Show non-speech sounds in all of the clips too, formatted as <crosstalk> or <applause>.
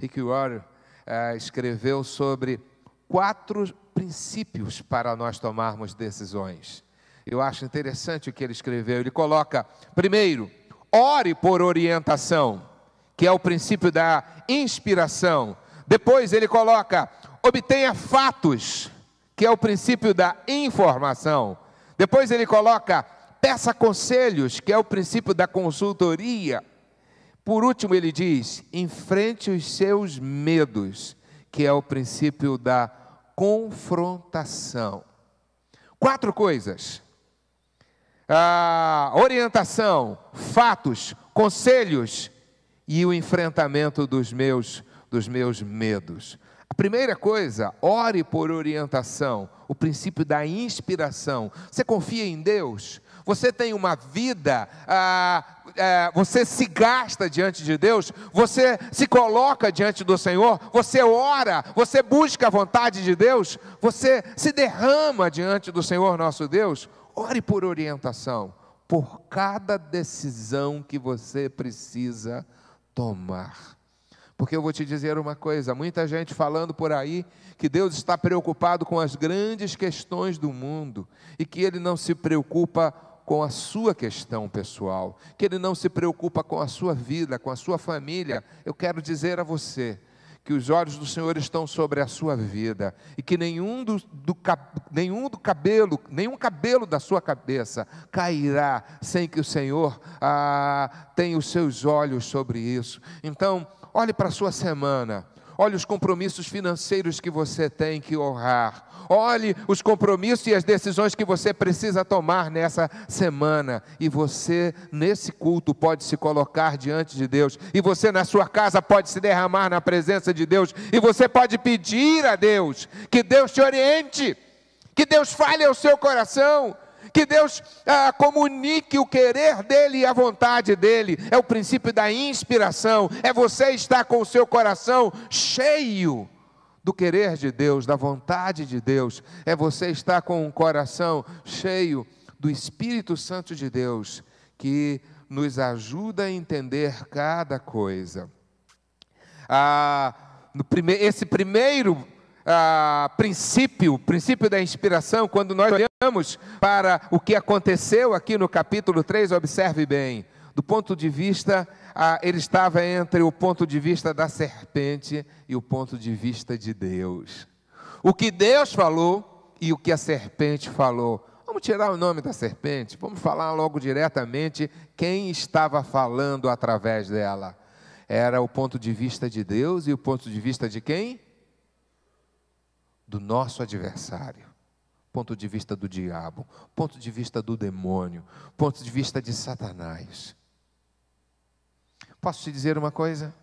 Rick Warren eh, escreveu sobre quatro princípios para nós tomarmos decisões. Eu acho interessante o que ele escreveu. Ele coloca, primeiro, ore por orientação, que é o princípio da inspiração. Depois ele coloca, obtenha fatos, que é o princípio da informação. Depois ele coloca, peça conselhos, que é o princípio da consultoria. Por último, ele diz: enfrente os seus medos, que é o princípio da confrontação. Quatro coisas: orientação, fatos, conselhos e o enfrentamento dos meus, dos meus medos. A primeira coisa, ore por orientação, o princípio da inspiração. Você confia em Deus? você tem uma vida, ah, ah, você se gasta diante de Deus, você se coloca diante do Senhor, você ora, você busca a vontade de Deus, você se derrama diante do Senhor nosso Deus. Ore por orientação, por cada decisão que você precisa tomar. Porque eu vou te dizer uma coisa: muita gente falando por aí que Deus está preocupado com as grandes questões do mundo e que Ele não se preocupa com a sua questão pessoal, que ele não se preocupa com a sua vida, com a sua família. Eu quero dizer a você que os olhos do Senhor estão sobre a sua vida e que nenhum do, do, nenhum do cabelo, nenhum cabelo da sua cabeça cairá sem que o Senhor ah, tenha os seus olhos sobre isso. Então, olhe para a sua semana Olhe os compromissos financeiros que você tem que honrar. Olhe os compromissos e as decisões que você precisa tomar nessa semana. E você, nesse culto, pode se colocar diante de Deus. E você, na sua casa, pode se derramar na presença de Deus. E você pode pedir a Deus que Deus te oriente, que Deus fale ao seu coração que Deus ah, comunique o querer dele e a vontade dele. É o princípio da inspiração, é você estar com o seu coração cheio do querer de Deus, da vontade de Deus, é você estar com um coração cheio do Espírito Santo de Deus, que nos ajuda a entender cada coisa. Ah, prime esse primeiro princípio, princípio da inspiração, quando nós olhamos para o que aconteceu aqui no capítulo 3, observe bem, do ponto de vista, ah, ele estava entre o ponto de vista da serpente e o ponto de vista de Deus. O que Deus falou e o que a serpente falou. Vamos tirar o nome da serpente, vamos falar logo diretamente quem estava falando através dela. Era o ponto de vista de Deus e o ponto de vista de quem? do nosso adversário, ponto de vista do diabo, ponto de vista do demônio, ponto de vista de Satanás. Posso te dizer uma coisa?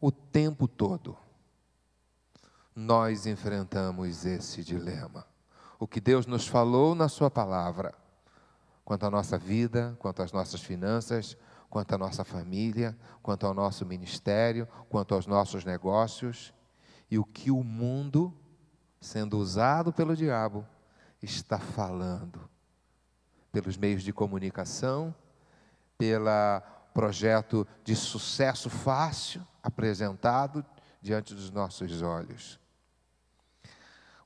O tempo todo nós enfrentamos esse dilema. O que Deus nos falou na Sua palavra, quanto à nossa vida, quanto às nossas finanças, quanto à nossa família, quanto ao nosso ministério, quanto aos nossos negócios, e o que o mundo, sendo usado pelo diabo, está falando. Pelos meios de comunicação, pelo projeto de sucesso fácil apresentado diante dos nossos olhos.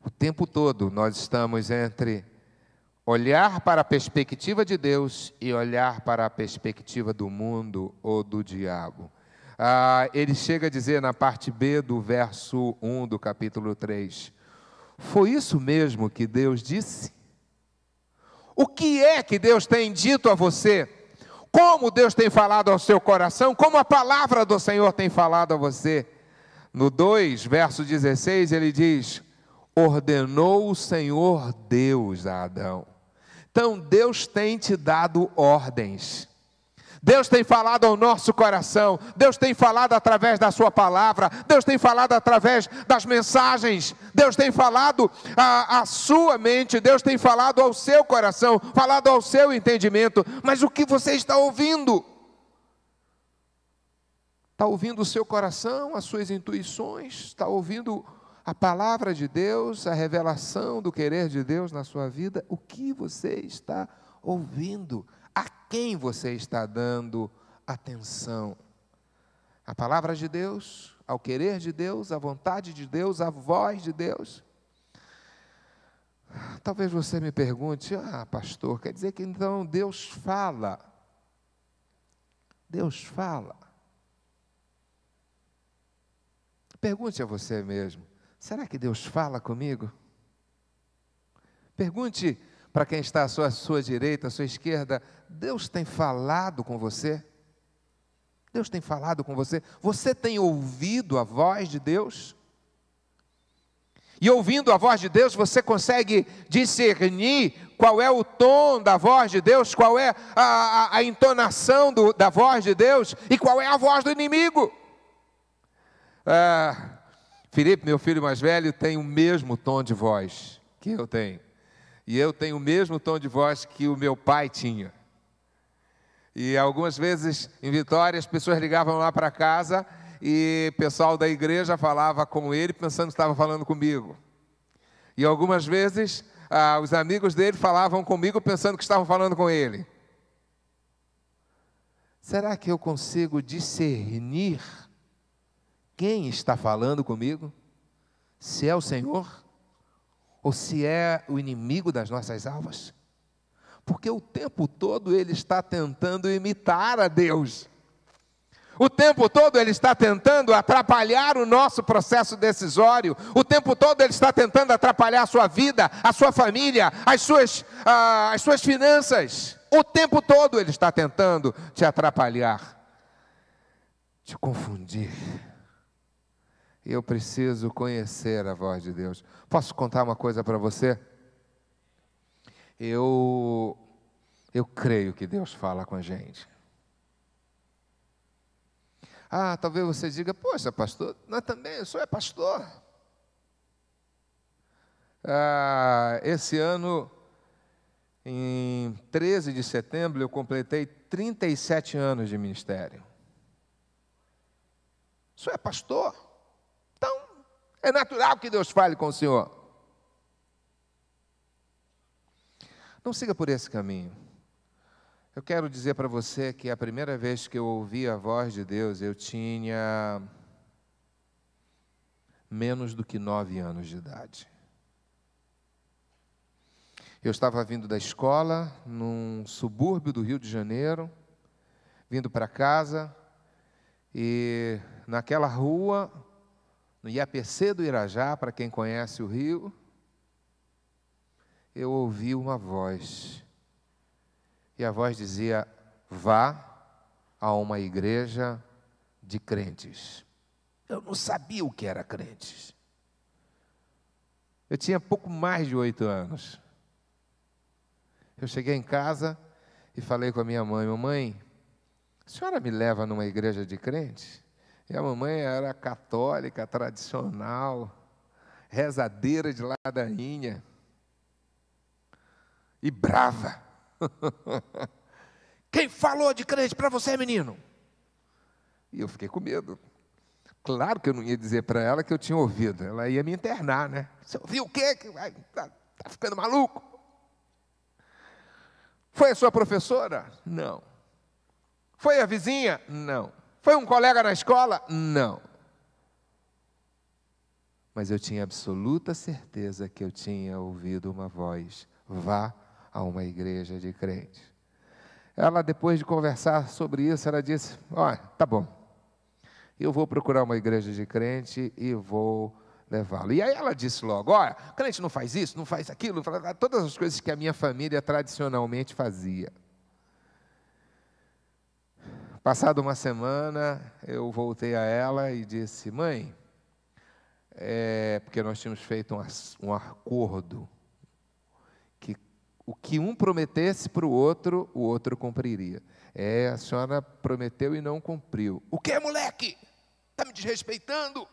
O tempo todo nós estamos entre olhar para a perspectiva de Deus e olhar para a perspectiva do mundo ou do diabo ah, ele chega a dizer na parte B do verso 1 do capítulo 3: Foi isso mesmo que Deus disse? O que é que Deus tem dito a você? Como Deus tem falado ao seu coração? Como a palavra do Senhor tem falado a você? No 2, verso 16, ele diz: Ordenou o Senhor Deus a Adão. Então Deus tem te dado ordens. Deus tem falado ao nosso coração, Deus tem falado através da Sua palavra, Deus tem falado através das mensagens, Deus tem falado à, à sua mente, Deus tem falado ao seu coração, falado ao seu entendimento. Mas o que você está ouvindo? Está ouvindo o seu coração, as suas intuições, está ouvindo a palavra de Deus, a revelação do querer de Deus na sua vida? O que você está ouvindo? A quem você está dando atenção? A palavra de Deus, ao querer de Deus, à vontade de Deus, à voz de Deus. Talvez você me pergunte, ah, pastor, quer dizer que então Deus fala. Deus fala. Pergunte a você mesmo: será que Deus fala comigo? Pergunte para quem está à sua, à sua direita, à sua esquerda, Deus tem falado com você? Deus tem falado com você? Você tem ouvido a voz de Deus? E ouvindo a voz de Deus, você consegue discernir qual é o tom da voz de Deus, qual é a, a, a entonação do, da voz de Deus e qual é a voz do inimigo. Ah, Felipe, meu filho mais velho, tem o mesmo tom de voz que eu tenho. E eu tenho o mesmo tom de voz que o meu pai tinha. E algumas vezes em Vitória as pessoas ligavam lá para casa e o pessoal da igreja falava com ele pensando que estava falando comigo. E algumas vezes ah, os amigos dele falavam comigo pensando que estavam falando com ele. Será que eu consigo discernir quem está falando comigo? Se é o Senhor? ou se é o inimigo das nossas almas. Porque o tempo todo ele está tentando imitar a Deus. O tempo todo ele está tentando atrapalhar o nosso processo decisório. O tempo todo ele está tentando atrapalhar a sua vida, a sua família, as suas, ah, as suas finanças. O tempo todo ele está tentando te atrapalhar, te confundir eu preciso conhecer a voz de Deus. Posso contar uma coisa para você? Eu eu creio que Deus fala com a gente. Ah, talvez você diga, poxa, pastor, nós também, o sou é pastor. Ah, esse ano, em 13 de setembro, eu completei 37 anos de ministério. senhor é pastor. É natural que Deus fale com o Senhor. Não siga por esse caminho. Eu quero dizer para você que a primeira vez que eu ouvi a voz de Deus, eu tinha menos do que nove anos de idade. Eu estava vindo da escola, num subúrbio do Rio de Janeiro, vindo para casa, e naquela rua no IAPC do Irajá, para quem conhece o rio, eu ouvi uma voz. E a voz dizia: Vá a uma igreja de crentes. Eu não sabia o que era crentes. Eu tinha pouco mais de oito anos. Eu cheguei em casa e falei com a minha mãe: Mamãe, a senhora me leva numa igreja de crentes? E a mamãe era católica, tradicional, rezadeira de ladainha. E brava. <laughs> Quem falou de crente para você, menino? E eu fiquei com medo. Claro que eu não ia dizer para ela que eu tinha ouvido. Ela ia me internar, né? Você ouviu o quê? Tá, tá ficando maluco? Foi a sua professora? Não. Foi a vizinha? Não. Foi um colega na escola? Não. Mas eu tinha absoluta certeza que eu tinha ouvido uma voz: vá a uma igreja de crente. Ela, depois de conversar sobre isso, ela disse: Ó, tá bom, eu vou procurar uma igreja de crente e vou levá-lo. E aí ela disse logo: Olha, crente não faz isso, não faz aquilo, todas as coisas que a minha família tradicionalmente fazia. Passada uma semana, eu voltei a ela e disse: Mãe, é, porque nós tínhamos feito um, um acordo, que o que um prometesse para o outro, o outro cumpriria. É, a senhora prometeu e não cumpriu. O que, moleque? Está me desrespeitando?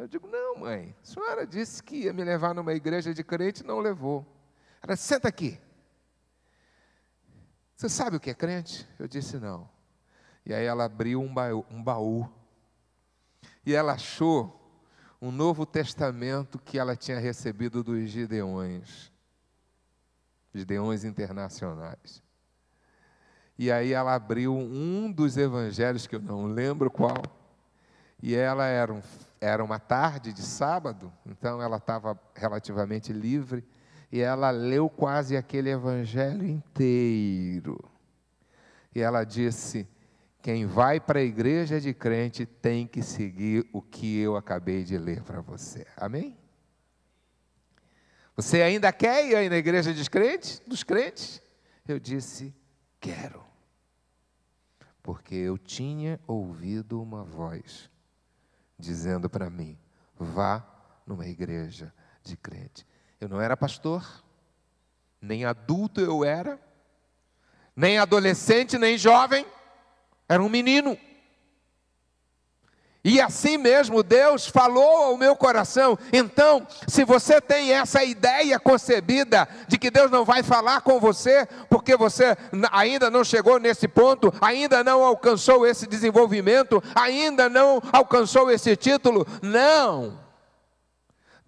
Eu digo, não, mãe, a senhora disse que ia me levar numa igreja de crente e não levou. Ela disse, senta aqui. Você sabe o que é crente? Eu disse, não. E aí ela abriu um baú, um baú. E ela achou um novo testamento que ela tinha recebido dos Gideões. Gideões internacionais. E aí ela abriu um dos evangelhos, que eu não lembro qual. E ela era, um, era uma tarde de sábado, então ela estava relativamente livre. E ela leu quase aquele evangelho inteiro. E ela disse: quem vai para a igreja de crente tem que seguir o que eu acabei de ler para você. Amém? Você ainda quer ir aí na igreja dos crentes? Dos crentes? Eu disse: quero. Porque eu tinha ouvido uma voz dizendo para mim: vá numa igreja de crente. Eu não era pastor, nem adulto eu era, nem adolescente, nem jovem. Era um menino. E assim mesmo Deus falou ao meu coração. Então, se você tem essa ideia concebida de que Deus não vai falar com você, porque você ainda não chegou nesse ponto, ainda não alcançou esse desenvolvimento, ainda não alcançou esse título, não.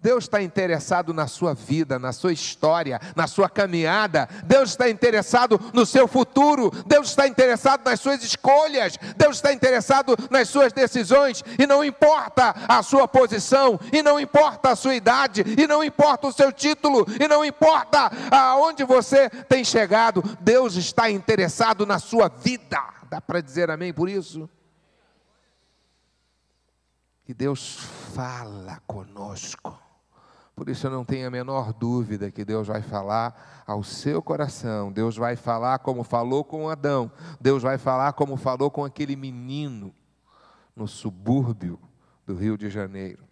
Deus está interessado na sua vida, na sua história, na sua caminhada. Deus está interessado no seu futuro. Deus está interessado nas suas escolhas. Deus está interessado nas suas decisões. E não importa a sua posição, e não importa a sua idade, e não importa o seu título, e não importa aonde você tem chegado. Deus está interessado na sua vida. Dá para dizer amém por isso? E Deus fala conosco. Por isso eu não tenho a menor dúvida que Deus vai falar ao seu coração, Deus vai falar como falou com Adão, Deus vai falar como falou com aquele menino no subúrbio do Rio de Janeiro.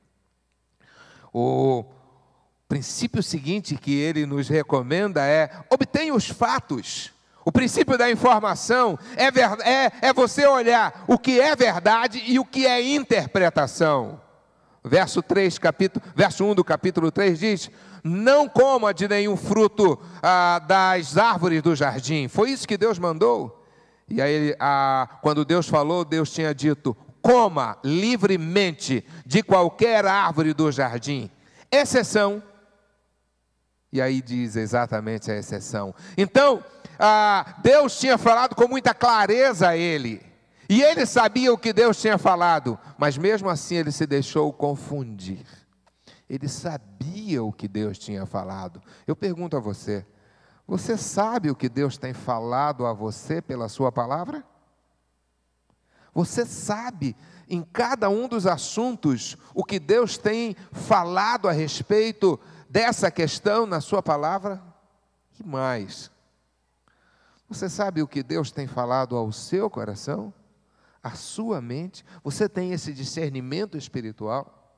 O princípio seguinte que ele nos recomenda é: obtenha os fatos. O princípio da informação é, é, é você olhar o que é verdade e o que é interpretação verso 3, capítulo, verso 1 do capítulo 3 diz: Não coma de nenhum fruto ah, das árvores do jardim. Foi isso que Deus mandou. E aí, ah, quando Deus falou, Deus tinha dito: Coma livremente de qualquer árvore do jardim, exceção. E aí diz exatamente a exceção. Então, ah, Deus tinha falado com muita clareza a ele e ele sabia o que Deus tinha falado, mas mesmo assim ele se deixou confundir. Ele sabia o que Deus tinha falado. Eu pergunto a você: você sabe o que Deus tem falado a você pela sua palavra? Você sabe em cada um dos assuntos o que Deus tem falado a respeito dessa questão na sua palavra? E mais, você sabe o que Deus tem falado ao seu coração? a sua mente, você tem esse discernimento espiritual,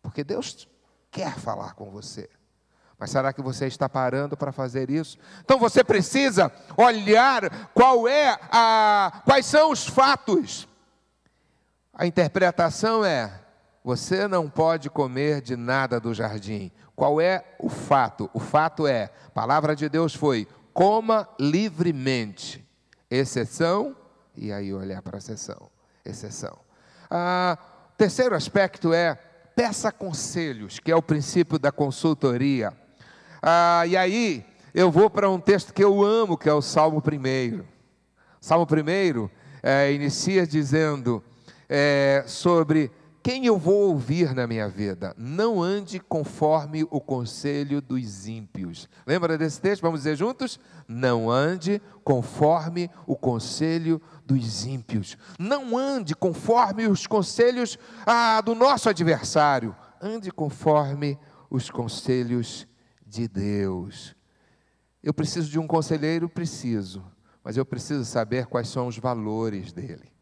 porque Deus quer falar com você. Mas será que você está parando para fazer isso? Então você precisa olhar qual é a quais são os fatos. A interpretação é: você não pode comer de nada do jardim. Qual é o fato? O fato é: a palavra de Deus foi: coma livremente. Exceção e aí olhar para a exceção. Ah, terceiro aspecto é peça conselhos, que é o princípio da consultoria. Ah, e aí eu vou para um texto que eu amo, que é o Salmo primeiro. Salmo primeiro é, inicia dizendo é, sobre quem eu vou ouvir na minha vida? Não ande conforme o conselho dos ímpios. Lembra desse texto? Vamos dizer juntos? Não ande conforme o conselho dos ímpios. Não ande conforme os conselhos ah, do nosso adversário. Ande conforme os conselhos de Deus. Eu preciso de um conselheiro? Preciso. Mas eu preciso saber quais são os valores dele.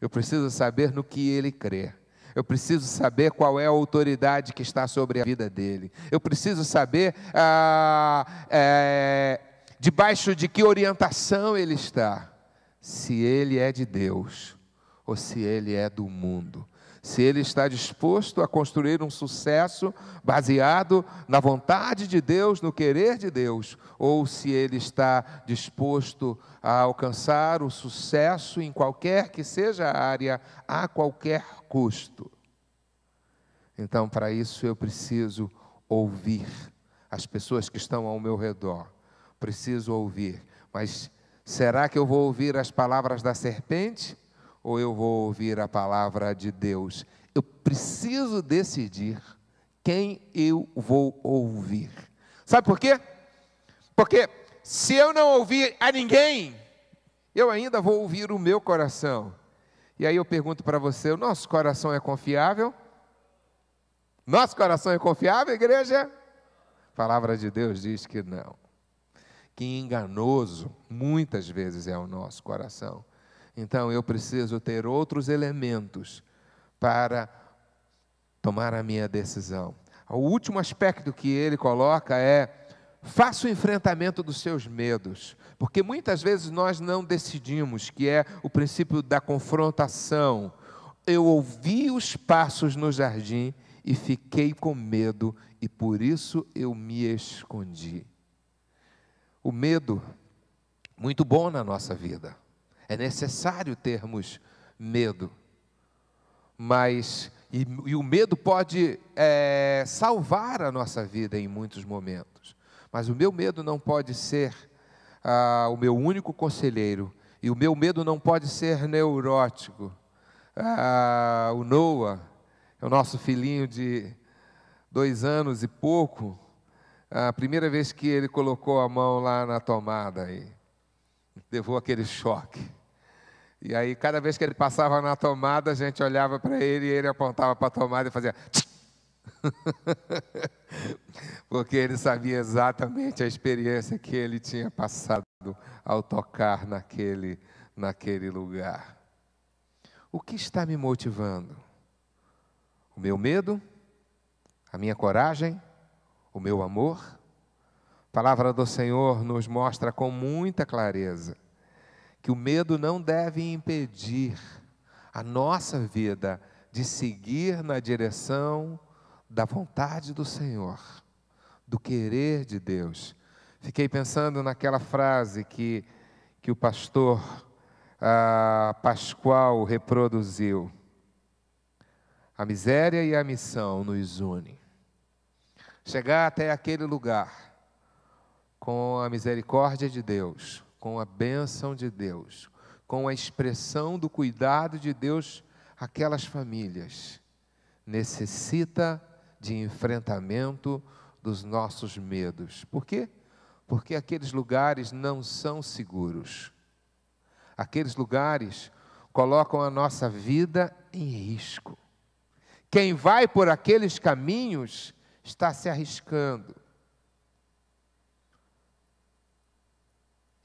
Eu preciso saber no que ele crê. Eu preciso saber qual é a autoridade que está sobre a vida dele. Eu preciso saber ah, é, debaixo de que orientação ele está se ele é de Deus ou se ele é do mundo. Se ele está disposto a construir um sucesso baseado na vontade de Deus, no querer de Deus, ou se ele está disposto a alcançar o sucesso em qualquer que seja a área, a qualquer custo. Então, para isso, eu preciso ouvir as pessoas que estão ao meu redor. Preciso ouvir, mas Será que eu vou ouvir as palavras da serpente ou eu vou ouvir a palavra de Deus? Eu preciso decidir quem eu vou ouvir. Sabe por quê? Porque se eu não ouvir a ninguém, eu ainda vou ouvir o meu coração. E aí eu pergunto para você: o nosso coração é confiável? Nosso coração é confiável, igreja? A palavra de Deus diz que não que enganoso muitas vezes é o nosso coração. Então eu preciso ter outros elementos para tomar a minha decisão. O último aspecto que ele coloca é: faça o enfrentamento dos seus medos, porque muitas vezes nós não decidimos, que é o princípio da confrontação. Eu ouvi os passos no jardim e fiquei com medo, e por isso eu me escondi. O medo, muito bom na nossa vida. É necessário termos medo. Mas, e, e o medo pode é, salvar a nossa vida em muitos momentos. Mas o meu medo não pode ser ah, o meu único conselheiro. E o meu medo não pode ser neurótico. Ah, o Noah, é o nosso filhinho de dois anos e pouco, a primeira vez que ele colocou a mão lá na tomada e levou aquele choque. E aí, cada vez que ele passava na tomada, a gente olhava para ele e ele apontava para a tomada e fazia. <laughs> Porque ele sabia exatamente a experiência que ele tinha passado ao tocar naquele, naquele lugar. O que está me motivando? O meu medo? A minha coragem? o meu amor? A palavra do Senhor nos mostra com muita clareza que o medo não deve impedir a nossa vida de seguir na direção da vontade do Senhor, do querer de Deus. Fiquei pensando naquela frase que, que o pastor ah, Pascoal reproduziu: A miséria e a missão nos unem chegar até aquele lugar com a misericórdia de Deus, com a bênção de Deus, com a expressão do cuidado de Deus aquelas famílias, necessita de enfrentamento dos nossos medos. Por quê? Porque aqueles lugares não são seguros. Aqueles lugares colocam a nossa vida em risco. Quem vai por aqueles caminhos está se arriscando.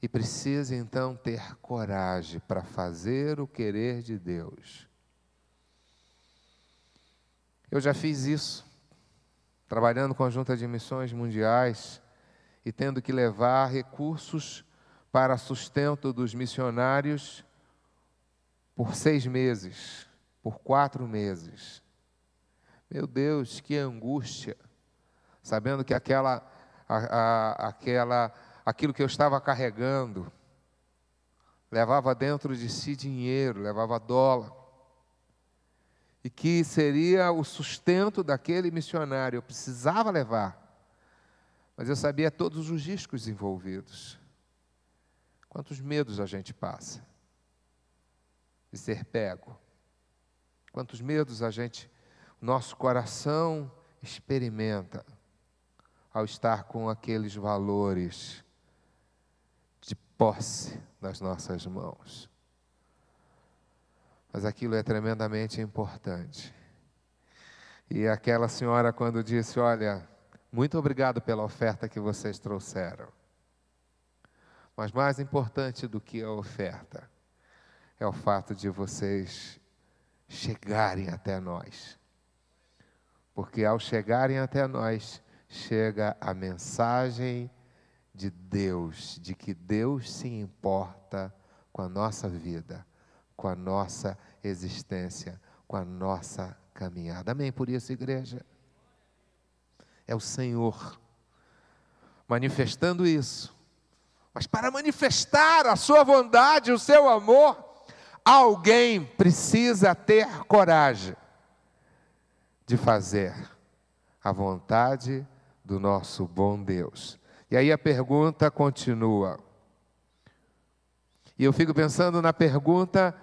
E precisa então ter coragem para fazer o querer de Deus. Eu já fiz isso, trabalhando com a Junta de Missões Mundiais e tendo que levar recursos para sustento dos missionários por seis meses, por quatro meses. Meu Deus, que angústia! sabendo que aquela, a, a, aquela, aquilo que eu estava carregando levava dentro de si dinheiro, levava dólar, e que seria o sustento daquele missionário, eu precisava levar, mas eu sabia todos os riscos envolvidos. Quantos medos a gente passa de ser pego? Quantos medos a gente, nosso coração experimenta? ao estar com aqueles valores de posse nas nossas mãos. Mas aquilo é tremendamente importante. E aquela senhora, quando disse: Olha, muito obrigado pela oferta que vocês trouxeram. Mas mais importante do que a oferta é o fato de vocês chegarem até nós. Porque ao chegarem até nós, chega a mensagem de Deus, de que Deus se importa com a nossa vida, com a nossa existência, com a nossa caminhada. Amém? Por isso, igreja. É o Senhor manifestando isso. Mas para manifestar a sua bondade, o seu amor, alguém precisa ter coragem de fazer a vontade de do nosso bom Deus. E aí a pergunta continua. E eu fico pensando na pergunta,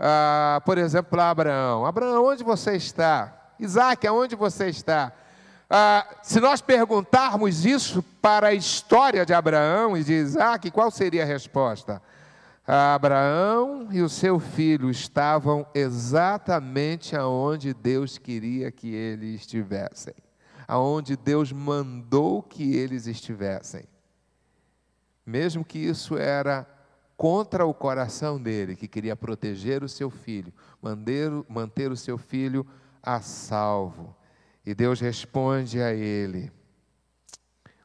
ah, por exemplo, a Abraão: Abraão, onde você está? Isaac, aonde você está? Ah, se nós perguntarmos isso para a história de Abraão e de Isaac, qual seria a resposta? Ah, Abraão e o seu filho estavam exatamente aonde Deus queria que eles estivessem aonde Deus mandou que eles estivessem. Mesmo que isso era contra o coração dele, que queria proteger o seu filho, manter, manter o seu filho a salvo. E Deus responde a ele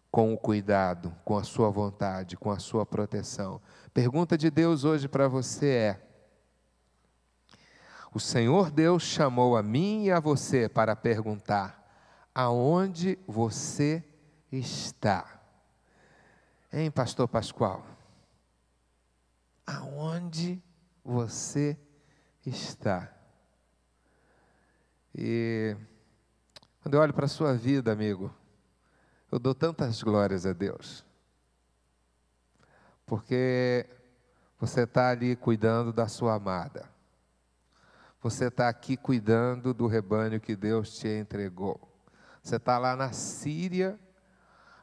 com o cuidado, com a sua vontade, com a sua proteção. Pergunta de Deus hoje para você é: O Senhor Deus chamou a mim e a você para perguntar: aonde você está. Hein, pastor Pascoal? Aonde você está? E quando eu olho para a sua vida, amigo, eu dou tantas glórias a Deus. Porque você está ali cuidando da sua amada. Você está aqui cuidando do rebanho que Deus te entregou. Você está lá na Síria,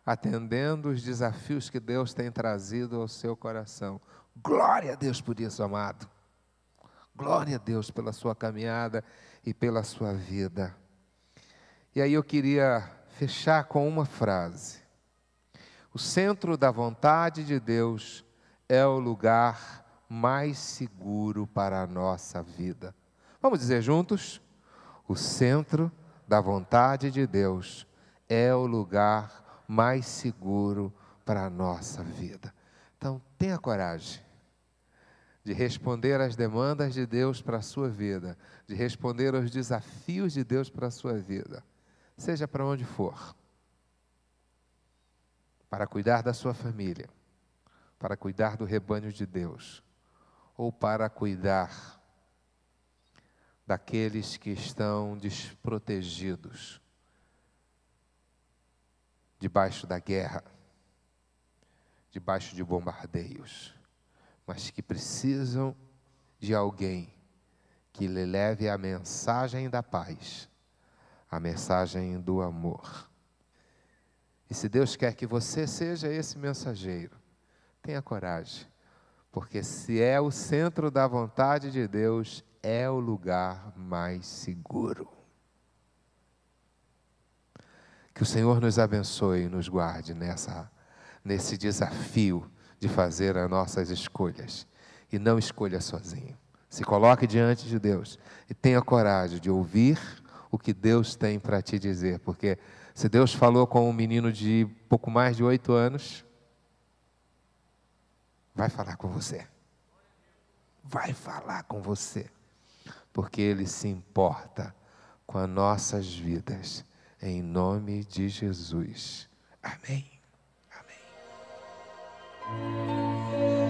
atendendo os desafios que Deus tem trazido ao seu coração. Glória a Deus por isso, amado. Glória a Deus pela sua caminhada e pela sua vida. E aí eu queria fechar com uma frase. O centro da vontade de Deus é o lugar mais seguro para a nossa vida. Vamos dizer juntos? O centro da da vontade de Deus é o lugar mais seguro para a nossa vida. Então, tenha coragem de responder às demandas de Deus para a sua vida, de responder aos desafios de Deus para a sua vida, seja para onde for. Para cuidar da sua família, para cuidar do rebanho de Deus, ou para cuidar daqueles que estão desprotegidos debaixo da guerra, debaixo de bombardeios, mas que precisam de alguém que lhe leve a mensagem da paz, a mensagem do amor. E se Deus quer que você seja esse mensageiro, tenha coragem, porque se é o centro da vontade de Deus, é o lugar mais seguro. Que o Senhor nos abençoe e nos guarde nessa, nesse desafio de fazer as nossas escolhas. E não escolha sozinho. Se coloque diante de Deus e tenha coragem de ouvir o que Deus tem para te dizer. Porque se Deus falou com um menino de pouco mais de oito anos, vai falar com você. Vai falar com você porque Ele se importa com as nossas vidas, em nome de Jesus. Amém. Amém.